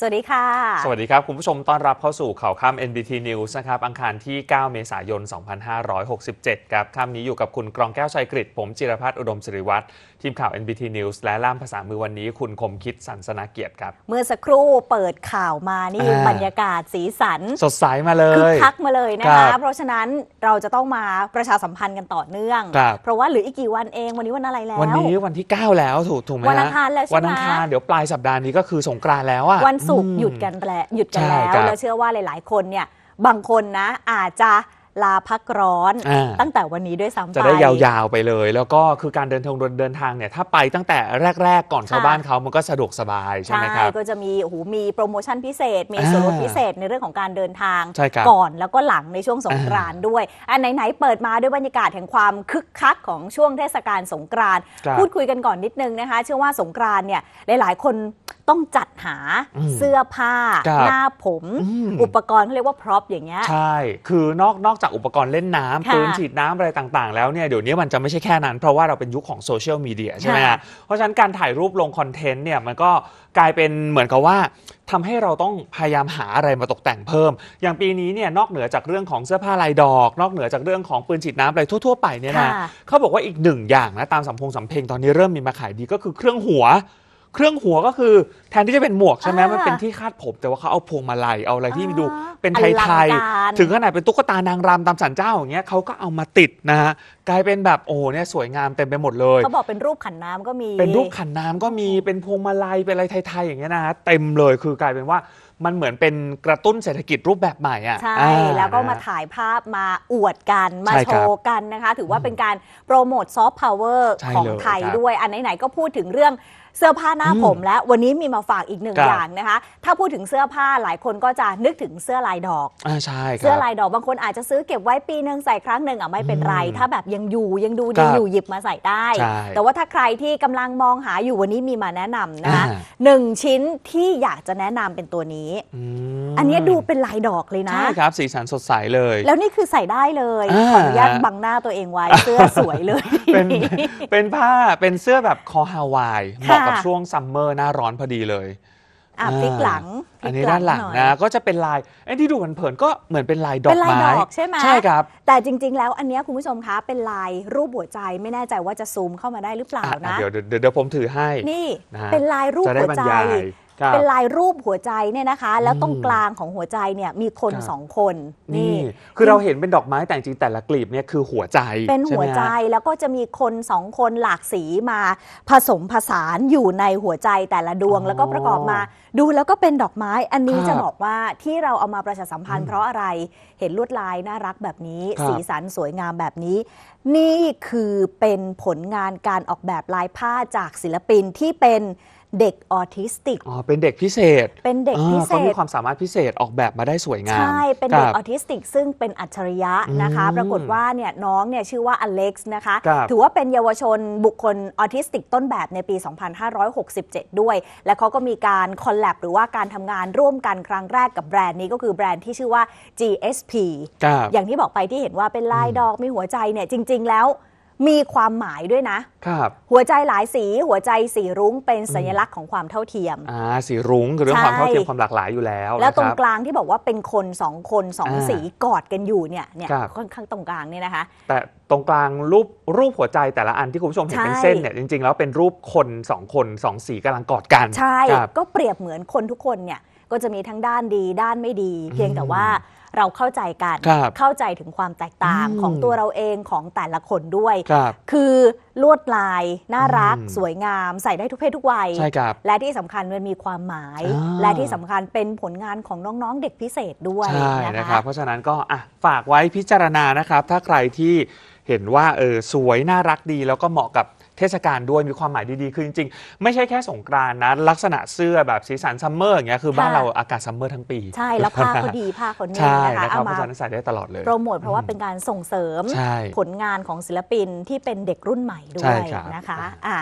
สวัสดีค่ะ สวัสดีครับ คุณผู้ชมต้อนรับเข้าสู่ข่าวค่ำ NBT News นะครับอังคารที่ 9 เมษายน 2567 ครับค่ำนี้อยู่กับคุณกรองแก้วชัยกฤษผมจิรพัฒน์อุดมศิริวัตรทีมข่าว NBT News และล่ามภาษามือวันนี้คุณคมคิดสันสนาเกียรติครับเมื่อสักครู่เปิดข่าวมานี่บรรยากาศสีสัน สดใสมาเลยคึกคักมาเลยนะคะเพราะฉะนั้นเราจะต้องมาประชาสัมพันธ์กันต่อเนื่อง เพราะว่าเหลืออีกกี่วันเองวันนี้วันอะไรแล้ววันนี้วันที่ 9 แล้วถูกถูกไหมวันอังคารแล้วใช่ไหมวันอังคารเดี๋ยวปลายสัปดาห์นี้ก็คือสงกรานต์แล้วอะวันสุขหยุดกันแล้วหยุดกันแล้ว แล้วเชื่อว่าหลาย ๆ คนเนี่ย บางคนนะอาจจะลาพักร้อนอตั้งแต่วันนี้ด้วยซ้ำไปจะได้ยาว ๆ ไปเลย แล้วก็คือการเดินทางเดินทางเนี่ยถ้าไปตั้งแต่แรก ๆ ก่อนชาวบ้านเขามันก็สะดวกสบายใช่ไหมครับก็จะมีโอ้โหมีโปรโมชั่นพิเศษ มีส่วนลดพิเศษในเรื่องของการเดินทางก่อนแล้วก็หลังในช่วงสงกรานด้วย อันไหน ๆ เปิดมาด้วยบรรยากาศแห่งความคึกคักของช่วงเทศกาลสงกรานพูดคุยกันก่อนนิดนึงนะคะเชื่อว่าสงกรานเนี่ยหลาย ๆ คนต้องจัดหาเสื้อผ้า หน้าผมอุปกรณ์เขาเรียกว่าพร็อพอย่างเงี้ยใช่ คือนอกนอกจากอุปกรณ์เล่นน้ำปืนฉีดน้ำอะไรต่างๆแล้วเนี่ยเดี๋ยวนี้มันจะไม่ใช่แค่นั้นเพราะว่าเราเป็นยุคของโซเชียลมีเดียใช่ไหมฮะเพราะฉะนั้นการถ่ายรูปลงคอนเทนต์เนี่ยมันก็กลายเป็นเหมือนกับว่า ทำให้เราต้องพยายามหาอะไรมาตกแต่งเพิ่ม อย่างปีนี้เนี่ยนอกเหนือจากเรื่องของเสื้อผ้าลายดอก นอกเหนือจากเรื่องของปืนฉีดน้ำอะไรทั่วๆไปเนี่ยนะเขาบอกว่าอีกหนึ่งอย่างนะตามสัมพงสัมเพงตอนนี้เริ่มมีมาขายดีก็คือเครื่องหัวเครื่องหัวก็คือแทนที่จะเป็นหมวกใช่ไหมมันเป็นที่คาดผมแต่ว่าเขาเอาพวงมาลัยเอาอะไรที่ดูเป็นไทยๆ ถึงขนาดเป็นตุ๊กตานางรำตามสันเจ้าอย่างเงี้ยเขาก็เอามาติดนะฮะกลายเป็นแบบโอ้เนี่ยสวยงามเต็มไปหมดเลยเขาบอกเป็นรูปขันน้ำก็มีเป็นรูปขันน้ำก็มีเป็นพวงมาลัยเป็นอะไรไทย ๆ อย่างเงี้ยนะฮะเต็มเลยคือกลายเป็นว่ามันเหมือนเป็นกระตุ้นเศรษฐกิจรูปแบบใหม่อ่ะใช่แล้วก็มาถ่ายภาพมาอวดกันมาโชว์กันนะคะ ถือว่าเป็นการโปรโมทซอฟต์พาวเวอร์ของไทยด้วย อันไหนๆก็พูดถึงเรื่องเสื้อผ้าหน้าผมและวันนี้มีมาฝากอีกหนึ่งอย่างนะคะ ถ้าพูดถึงเสื้อผ้าหลายคนก็จะนึกถึงเสื้อลายดอก่าใช่เสื้อลายดอกบางคนอาจจะซื้อเก็บไว้ปีหนึ่งใส่ครั้งหนึ่งอ่ะไม่เป็นไร ถ้าแบบยังอยู่ยังดูดีอยู่หยิบมาใส่ได้ แต่ว่าถ้าใครที่กำลังมองหาอยู่วันนี้มีมาแนะนำนะคะหนึ่งชิ้นที่อยากจะแนะนำเป็นตัวนี้อันนี้ดูเป็นลายดอกเลยนะใช่ครับ สีสันสดใสเลย แล้วนี่คือใส่ได้เลยขออนุญาตบังหน้าตัวเองไว้เสื้อสวยเลยเป็นเป็นผ้าเป็นเสื้อแบบคอฮาวายเหมาะกับช่วงซัมเมอร์หน้าร้อนพอดีเลย อ่ะพลิกหลัง อันนี้ด้านหลังนะ ก็จะเป็นลายไอ้ที่ดูเผินๆก็เหมือนเป็นลายดอกไม้ใช่ไหมใช่ครับ แต่จริง ๆ แล้วอันนี้คุณผู้ชมคะ เป็นลายรูปหัวใจไม่แน่ใจว่าจะซูมเข้ามาได้หรือเปล่านะเดี๋ยวเดี๋ยวผมถือให้นี่เป็นลายรูปหัวใจเป็นลายรูปหัวใจเนี่ยนะคะ แล้วตรงกลางของหัวใจเนี่ยมีคนสองคน นี่ คือเราเห็นเป็นดอกไม้แต่จริงแต่ละกลีบเนี่ยคือหัวใจ เป็นหัวใจแล้วก็จะมีคนสองคนหลากสีมา ผสมผสานอยู่ในหัวใจแต่ละดวงแล้วก็ประกอบมา ดูแล้วก็เป็นดอกไม้อันนี้จะบอกว่าที่เราเอามาประชาสัมพันธ์ เพราะอะไรเห็นลวดลายน่ารักแบบนี้ สีสันสวยงามแบบนี้ นี่คือเป็นผลงานการออกแบบลายผ้าจากศิลปินที่เป็นเด็กออทิสติกอ๋อเป็นเด็กพิเศษ เป็นเด็กพิเศษเขามีความสามารถพิเศษออกแบบมาได้สวยงาม ใช่ เป็นเด็กออทิสติก ซึ่งเป็นอัจฉริยะนะคะ ปรากฏว่าเนี่ยน้องเนี่ยชื่อว่าอเล็กซ์นะคะ ถือว่าเป็นเยาวชนบุคคลออทิสติกต้นแบบในปี 2567 ด้วย และเขาก็มีการคอลแลบหรือว่าการทำงานร่วมกันครั้งแรกกับแบรนด์นี้ก็คือแบรนด์ที่ชื่อว่า GSP อย่างที่บอกไปที่เห็นว่าเป็นลายดอกมีหัวใจเนี่ยจริง ๆ แล้วมีความหมายด้วยนะครับ หัวใจหลายสี หัวใจสีรุ้งเป็นสัญลักษณ์ของความเท่าเทียม อ่าสีรุ้งคือเรื่องความเท่าเทียมความหลากหลายอยู่แล้ว แล้วตรงกลางที่บอกว่าเป็นคนสองคนสองสีกอดกันอยู่เนี่ยเนี่ยค่อนข้างตรงกลางเนี่ยนะคะ แต่ตรงกลางรูปรูปหัวใจแต่ละอันที่คุณผู้ชมเห็นเป็นเส้นเนี่ยจริงๆ แล้วเป็นรูปคนสองคนสองสีกำลังกอดกันใช่ก็เปรียบเหมือนคนทุกคนเนี่ยก็จะมีทั้งด้านดีด้านไม่ดี เพียงแต่ว่าเราเข้าใจกัน เข้าใจถึงความแตกต่างของตัวเราเองของแต่ละคนด้วยคคือลวดลาย น่ารัก สวยงามใส่ได้ทุกเพศทุกวัย และที่สำคัญมันมีความหมาย และที่สำคัญเป็นผลงานของน้องๆเด็กพิเศษด้วยใช่นะครับเพราะฉะนั้นก็ฝากไว้พิจารณานะครับ ถ้าใครที่เห็นว่าเออสวยน่ารักดีแล้วก็เหมาะกับเทศกาลด้วยมีความหมายดี ๆ คือจริงๆ ไม่ใช่แค่สงกรานนะ ลักษณะเสื้อแบบสีสันซัมเมอร์อย่างเงี้ยคือบ้านเราอากาศซัมเมอร์ทั้งปี ใช่ แล้วผ้าก็ดีผ้าคขนี้นะคะเอามาใส่ได้ตลอดเลยโปรโมทเพราะว่าเป็นการส่งเสริมผลงานของศิลปินที่เป็นเด็กรุ่นใหม่ด้วยนะคะอ่ะ